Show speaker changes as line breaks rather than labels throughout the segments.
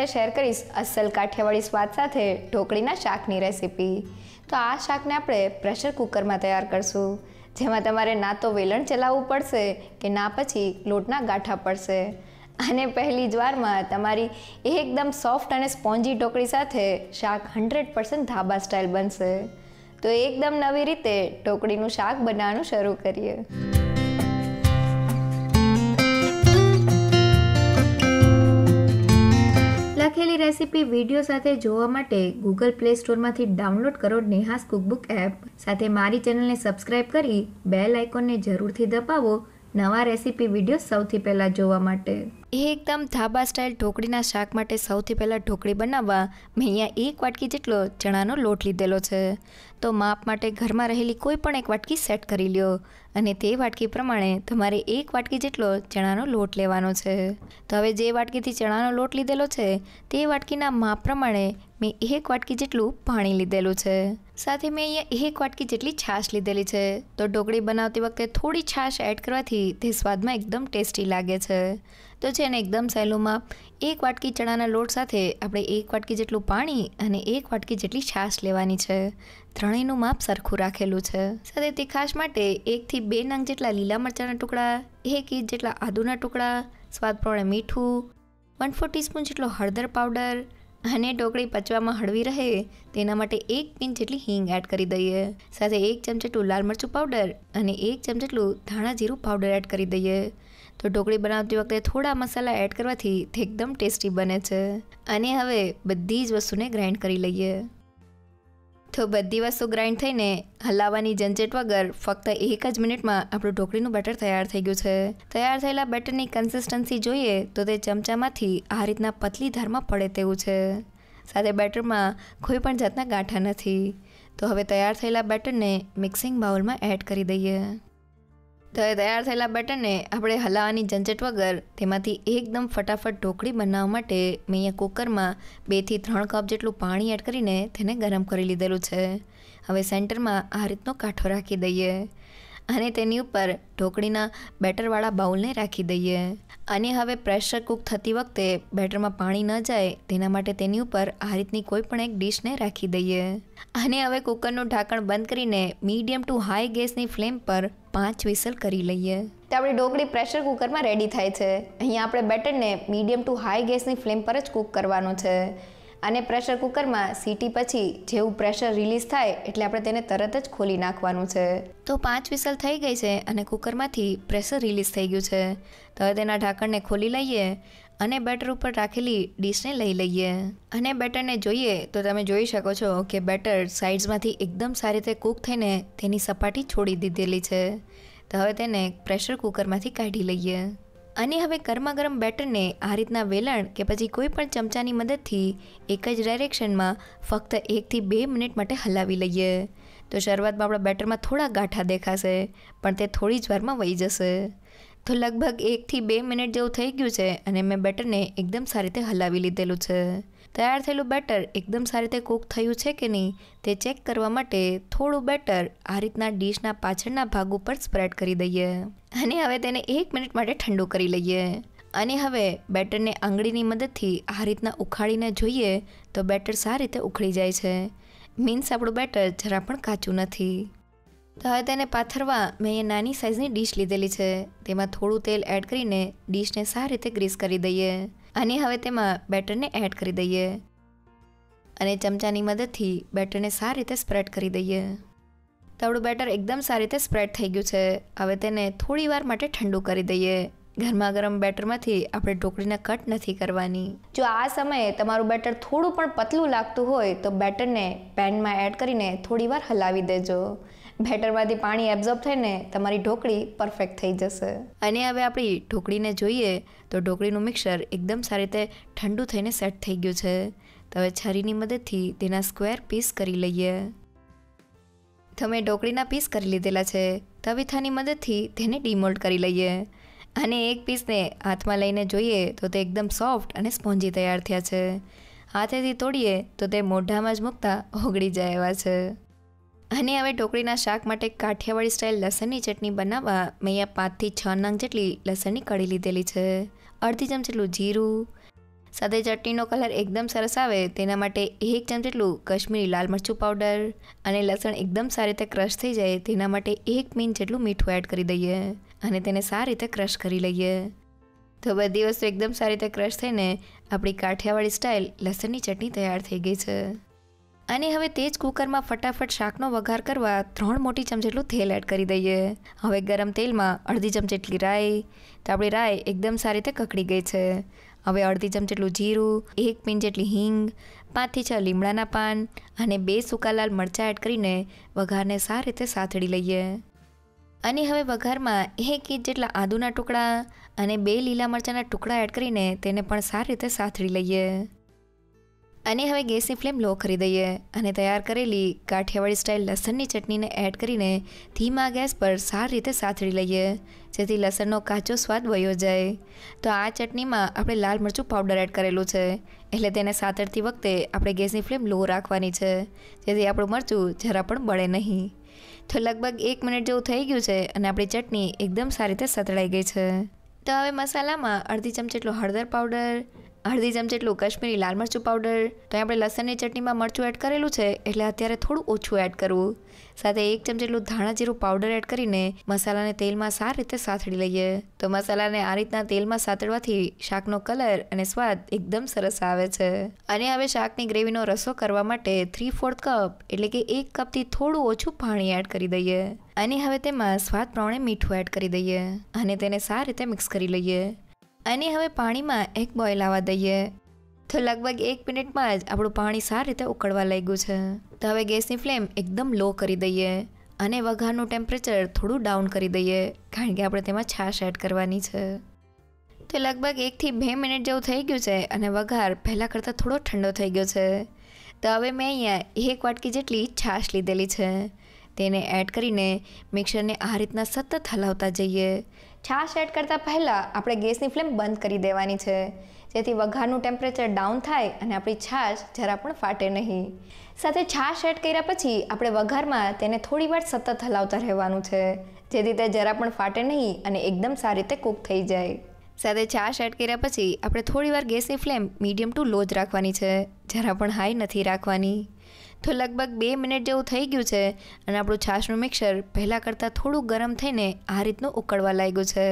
સાથે શેર કરીશ અસલ કાઠિયાવાડી સ્વાદ સાથે ઢોકળીના શાકની રેસીપી તો આ શાકને આપણે પ્રેશર કુકરમાં તૈયાર કરશું જેમાં તમારે ના તો વેલણ ચલાવવું પડશે કે ના પછી લોટના ગાંઠા પડશે અને પહેલી જ વારમાં તમારી એકદમ સોફ્ટ અને સ્પોન્જી ઢોકળી સાથે શાક હંડ્રેડ પર્સન્ટ ધાબા સ્ટાઇલ બનશે તો એકદમ નવી રીતે ઢોકળીનું શાક બનાવવાનું શરૂ કરીએ રેસીપી વિડીયો સાથે જોવા માટે ગૂગલ પ્લે સ્ટોરમાંથી ડાઉનલોડ કરો નેહાસ કુકબુક એપ સાથે મારી ચેનલને સબસ્ક્રાઇબ કરી બેલ આઇકોનને જરૂરથી દબાવો નવા રેસીપી વિડીયો સૌથી પહેલાં જોવા માટે એ એકદમ ધાબા સ્ટાઇલ ઢોકળીના શાક માટે સૌથી પહેલાં ઢોકળી બનાવવા મેં અહીંયા એક વાટકી જેટલો ચણાનો લોટ લીધેલો છે તો માપ માટે ઘરમાં રહેલી કોઈ પણ એક વાટકી સેટ કરી લ્યો અને તે વાટકી પ્રમાણે તમારે એક વાટકી જેટલો ચણાનો લોટ લેવાનો છે તો હવે જે વાટકીથી ચણાનો લોટ લીધેલો છે તે વાટકીના માપ પ્રમાણે મેં એક વાટકી જેટલું પાણી લીધેલું છે સાથે મેં અહીંયા એક વાટકી જેટલી છાશ લીધેલી છે તો ઢોકળી બનાવતી વખતે થોડી છાશ એડ કરવાથી તે સ્વાદમાં એકદમ ટેસ્ટી લાગે છે તો છે ને એકદમ સહેલુંમાં એક વાટકી ચણાના લોટ સાથે આપણે એક વાટકી જેટલું પાણી અને એક વાટકી જેટલી છાશ લેવાની છે ત્રણેયનું માપ સરખું રાખેલું છે સાથે તીખાશ માટે એકથી બે નંગ જેટલા લીલા મરચાંના ટુકડા એક ઇંચ જેટલા આદુના ટુકડા સ્વાદ પ્રમાણે મીઠું વન ફોર ટીસ્પૂન જેટલો હળદર પાવડર અને ઢોકળી પચવામાં હળવી રહે તેના માટે એક પિંચ જેટલી હિંગ એડ કરી દઈએ સાથે એક ચમચેટલું લાલ મરચું પાવડર અને એક ચમચેટલું ધાણા જીરું પાવડર એડ કરી દઈએ તો ઢોકળી બનાવતી વખતે થોડા મસાલા એડ કરવાથી તે એકદમ ટેસ્ટી બને છે અને હવે બધી જ વસ્તુને ગ્રાઇન્ડ કરી લઈએ તો બધી વસ્તુ ગ્રાઇન્ડ થઈને હલાવવાની ઝંઝટ વગર ફક્ત એક જ મિનિટમાં આપણું ઢોકળીનું બટર તૈયાર થઈ ગયું છે તૈયાર થયેલા બટરની કન્સિસ્ટન્સી જોઈએ તો તે ચમચામાંથી આ રીતના પતલી ધારમાં પડે તેવું છે સાથે બેટરમાં કોઈ પણ જાતના ગાંઠા નથી તો હવે તૈયાર થયેલા બેટરને મિક્સિંગ બાઉલમાં એડ કરી દઈએ તો એ તૈયાર થયેલા બેટરને આપણે હલાવવાની ઝંઝટ વગર તેમાંથી એકદમ ફટાફટ ઢોકળી બનાવવા માટે મેં અહીંયા કુકરમાં બેથી ત્રણ કપ જેટલું પાણી એડ કરીને તેને ગરમ કરી લીધેલું છે હવે સેન્ટરમાં આ રીતનો કાંઠો રાખી દઈએ અને તેની ઉપર ઢોકળીના બેટરવાળા બાઉલને રાખી દઈએ અને હવે પ્રેશર કૂક થતી વખતે બેટરમાં પાણી ન જાય તેના માટે તેની ઉપર આ રીતની કોઈ પણ એક ડીશને રાખી દઈએ અને હવે કુકરનું ઢાંકણ બંધ કરીને મીડિયમ ટુ હાઈ ગેસની ફ્લેમ પર પાંચ વિસલ કરી લઈએ તો આપણી ઢોકળી પ્રેશર કુકરમાં રેડી થાય છે અહીંયા આપણે બેટરને મીડિયમ ટુ હાઈ ગેસની ફ્લેમ પર જ કૂક કરવાનું છે અને પ્રેશર કુકરમાં સીટી પછી જેવું પ્રેશર રિલીઝ થાય એટલે આપણે તેને તરત જ ખોલી નાખવાનું છે તો પાંચ વિસલ થઈ ગઈ છે અને કુકરમાંથી પ્રેશર રિલીઝ થઈ ગયું છે તો હવે તેના ઢાંકણને ખોલી લઈએ અને બેટર ઉપર રાખેલી ડીશને લઈ લઈએ અને બેટરને જોઈએ તો તમે જોઈ શકો છો કે બેટર સાઇડ્સમાંથી એકદમ સારી રીતે કૂક થઈને તેની સપાટી છોડી દીધેલી છે તો હવે તેને પ્રેશર કુકરમાંથી કાઢી લઈએ અને હવે ગરમાગરમ બેટરને આ રીતના વેલણ કે પછી કોઈ પણ ચમચાની મદદથી એક જ ડાયરેક્શનમાં ફક્ત એકથી બે મિનિટ માટે હલાવી લઈએ તો શરૂઆતમાં આપણા બેટરમાં થોડા ગાંઠા દેખાશે પણ તે થોડી જ વારમાં વહી જશે તો લગભગ એકથી બે મિનિટ જેવું થઈ ગયું છે અને મેં બેટરને એકદમ સારી રીતે હલાવી લીધેલું છે તૈયાર થયેલું બેટર એકદમ સારી રીતે કૂક થયું છે કે નહીં તે ચેક કરવા માટે થોડું બેટર આ રીતના ડીશના પાછળના ભાગ ઉપર સ્પ્રેડ કરી દઈએ અને હવે તેને એક મિનિટ માટે ઠંડુ કરી લઈએ અને હવે બેટરને આંગળીની મદદથી આ રીતના ઉખાડીને જોઈએ તો બેટર સારી રીતે ઉખડી જાય છે મીન્સ આપણું બેટર જરા પણ કાચું નથી તો હવે તેને પાથરવા મેં એ નાની સાઇઝની ડીશ લીધેલી છે તેમાં થોડું તેલ એડ કરીને ડીશને સારી રીતે ગ્રીસ કરી દઈએ અને હવે તેમાં બેટરને એડ કરી દઈએ અને ચમચાની મદદથી બેટરને સારી રીતે સ્પ્રેડ કરી દઈએ તવડું બેટર એકદમ સારી રીતે સ્પ્રેડ થઈ ગયું છે હવે તેને થોડીવાર માટે ઠંડુ કરી દઈએ ગરમા ગરમ બેટરમાંથી આપણે ઢોકળીના કટ નથી કરવાની જો આ સમયે તમારું બેટર થોડું પણ પતલું લાગતું હોય તો બેટરને પેનમાં એડ કરીને થોડીવાર હલાવી દેજો બેટરમાંથી પાણી એબ્ઝોર્બ થઈને તમારી ઢોકળી પરફેક્ટ થઈ જશે અને હવે આપણી ઢોકળીને જોઈએ તો ઢોકળીનું મિક્સર એકદમ સારી રીતે ઠંડુ થઈને સેટ થઈ ગયું છે તો હવે છરીની મદદથી તેના સ્ક્વેર પીસ કરી લઈએ તમે ઢોકળીના પીસ કરી લીધેલા છે તવીથાની મદદથી તેને ડીમોલ્ડ કરી લઈએ અને એક પીસને હાથમાં લઈને જોઈએ તો તે એકદમ સોફ્ટ અને સ્પોન્જી તૈયાર થયા છે હાથેથી તોડીએ તો તે મોઢામાં જ મૂકતા ઓગળી જાય એવા છે અને હવે ઢોકળીના શાક માટે કાઠિયાવાડી સ્ટાઇલ લસણની ચટણી બનાવવા મેં અહીંયા પાંચથી છ નંગ જેટલી લસણની કઢી લીધેલી છે અડધી ચમચ જેટલું જીરું સાથે ચટણીનો કલર એકદમ સરસ આવે તેના માટે એક ચમચ જેટલું કશ્મીરી લાલ મરચું પાવડર અને લસણ એકદમ સારી રીતે ક્રશ થઈ જાય તેના માટે એક મીન જેટલું મીઠું એડ કરી દઈએ અને તેને સારી રીતે ક્રશ કરી લઈએ તો બધી વસ્તુ એકદમ સારી રીતે ક્રશ થઈને આપણી કાઠિયાવાડી સ્ટાઇલ લસણની ચટણી તૈયાર થઈ ગઈ છે અને હવે તે જ કુકરમાં ફટાફટ શાકનો વઘાર કરવા ત્રણ મોટી ચમચી જેટલું તેલ એડ કરી દઈએ હવે ગરમ તેલમાં અડધી ચમચી જેટલી રાઈ તો આપણી રાઈ એકદમ સારી રીતે કકડી ગઈ છે હવે અડધી ચમચી જેટલું જીરું એક પિંચ જેટલી હિંગ પાંચથી છ લીમડાના પાન અને બે સૂકા લાલ મરચાં એડ કરીને વઘારને સારી રીતે સાથળી લઈએ અને હવે વઘારમાં એક ઇંચ જેટલા આદુના ટુકડા અને બે લીલા મરચાંના ટુકડા એડ કરીને તેને પણ સારી રીતે સાથળી લઈએ અને હવે ગેસની ફ્લેમ લો કરી દઈએ અને તૈયાર કરેલી કાઠિયાવાડી સ્ટાઇલ લસણની ચટણીને એડ કરીને ધીમા ગેસ પર સારી રીતે સાથળી લઈએ જેથી લસણનો કાચો સ્વાદ વયો જાય તો આ ચટણીમાં આપણે લાલ મરચું પાવડર એડ કરેલું છે એટલે તેને સાતડતી વખતે આપણે ગેસની ફ્લેમ લો રાખવાની છે જેથી આપણું મરચું જરા પણ બળે નહીં તો લગભગ એક મિનિટ જેવું થઈ ગયું છે અને આપણી ચટણી એકદમ સારી રીતે સતળાઈ ગઈ છે તો હવે મસાલામાં અડધી ચમચી જેટલો હળદર પાવડર અડધી ચમચી એટલું કાશ્મીરી લાલ મરચું પાવડર તો આપણે લસણની ચટણીમાં મરચું એડ કરેલું છે એટલે અત્યારે થોડું ઓછું એડ કરવું સાથે એક ચમચી એટલું ધાણા જીરું પાવડર એડ કરીને મસાલાને તેલમાં સારી રીતે સાથડી લઈએ તો મસાલાને આ રીતના તેલમાં સાથડવાથી શાકનો કલર અને સ્વાદ એકદમ સરસ આવે છે અને હવે શાકની ગ્રેવીનો રસો કરવા માટે થ્રી ફોર્થ કપ એટલે કે એક કપથી થોડું ઓછું પાણી એડ કરી દઈએ અને હવે તેમાં સ્વાદ પ્રમાણે મીઠું એડ કરી દઈએ અને તેને સારી રીતે મિક્સ કરી લઈએ અને હવે પાણીમાં એક બોઇલ આવવા દઈએ તો લગભગ એક મિનિટમાં જ આપણું પાણી સારી રીતે ઉકળવા લાગ્યું છે તો હવે ગેસની ફ્લેમ એકદમ લો કરી દઈએ અને વઘારનું ટેમ્પરેચર થોડું ડાઉન કરી દઈએ કારણ કે આપણે તેમાં છાશ એડ કરવાની છે તો લગભગ એકથી બે મિનિટ જેવું થઈ ગયું છે અને વઘાર પહેલાં કરતાં થોડો ઠંડો થઈ ગયો છે તો હવે મેં અહીંયા એક વાટકી જેટલી છાશ લીધેલી છે તેને એડ કરીને મિક્સરને આ રીતના સતત હલાવતા જઈએ છાશ એડ કરતાં પહેલાં આપણે ગેસની ફ્લેમ બંધ કરી દેવાની છે જેથી વઘારનું ટેમ્પરેચર ડાઉન થાય અને આપણી છાશ જરા પણ ફાટે નહીં સાથે છાશ એડ કર્યા પછી આપણે વઘારમાં તેને થોડી વાર સતત હલાવતા રહેવાનું છે જેથી તે જરા પણ ફાટે નહીં અને એકદમ સારી રીતે કૂક થઈ જાય સાથે છાશ એડ કર્યા પછી આપણે થોડીવાર ગેસની ફ્લેમ મીડિયમ ટુ લો જ રાખવાની છે જરા પણ હાઈ નથી રાખવાની તો લગભગ બે મિનિટ જેવું થઈ ગયું છે અને આપણું છાશનું મિક્સર પહેલાં કરતાં થોડું ગરમ થઈને આ રીતનું ઉકળવા લાગ્યું છે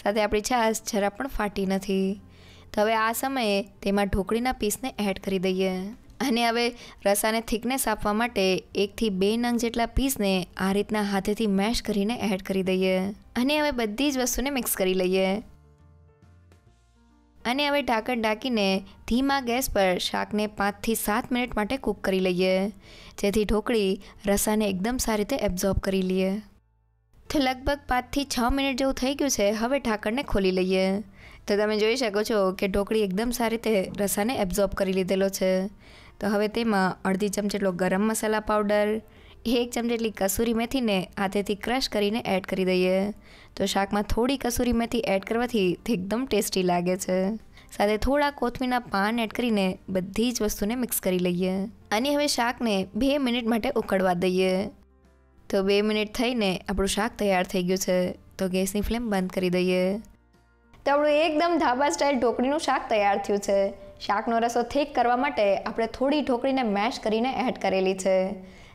સાથે આપણી છાશ જરા પણ ફાટી નથી તો હવે આ સમયે તેમાં ઢોકળીના પીસને એડ કરી દઈએ અને હવે રસાને થિકનેસ આપવા માટે એકથી બે નંગ જેટલા પીસને આ રીતના હાથેથી મેશ કરીને એડ કરી દઈએ અને હવે બધી જ વસ્તુને મિક્સ કરી લઈએ અને હવે ઢાંકણ ઢાંકીને ધીમા ગેસ પર શાકને પાંચથી સાત મિનિટ માટે કૂક કરી લઈએ જેથી ઢોકળી રસાને એકદમ સારી રીતે એબ્ઝોર્બ કરી લઈએ તો લગભગ પાંચથી છ મિનિટ જેવું થઈ ગયું છે હવે ઢાંકણને ખોલી લઈએ તો તમે જોઈ શકો છો કે ઢોકળી એકદમ સારી રીતે રસાને એબ્ઝોર્બ કરી લીધેલો છે તો હવે તેમાં અડધી ચમચેટલો ગરમ મસાલા પાવડર એક ચમચી જેટલી કસૂરી મેથીને હાથેથી ક્રશ કરીને એડ કરી દઈએ તો શાકમાં થોડી કસૂરી મેથી એડ કરવાથી તે એકદમ ટેસ્ટી લાગે છે સાથે થોડા કોથમીરના પાન એડ કરીને બધી જ વસ્તુને મિક્સ કરી લઈએ અને હવે શાકને બે મિનિટ માટે ઉકળવા દઈએ તો બે મિનિટ થઈને આપણું શાક તૈયાર થઈ ગયું છે તો ગેસની ફ્લેમ બંધ કરી દઈએ તો આપણું એકદમ ધાબા સ્ટાઇલ ઢોકળીનું શાક તૈયાર થયું છે શાકનો રસો થેક કરવા માટે આપણે થોડી ઢોકળીને મેશ કરીને એડ કરેલી છે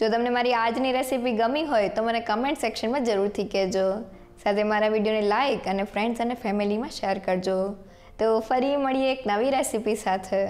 જો તમને મારી આજની રેસીપી ગમી હોય તો મને કમેન્ટ સેક્શનમાં જરૂરથી કહેજો સાથે મારા વિડીયોને લાઇક અને ફ્રેન્ડ્સ અને ફેમિલીમાં શેર કરજો તો ફરી મળીએ એક નવી રેસીપી સાથે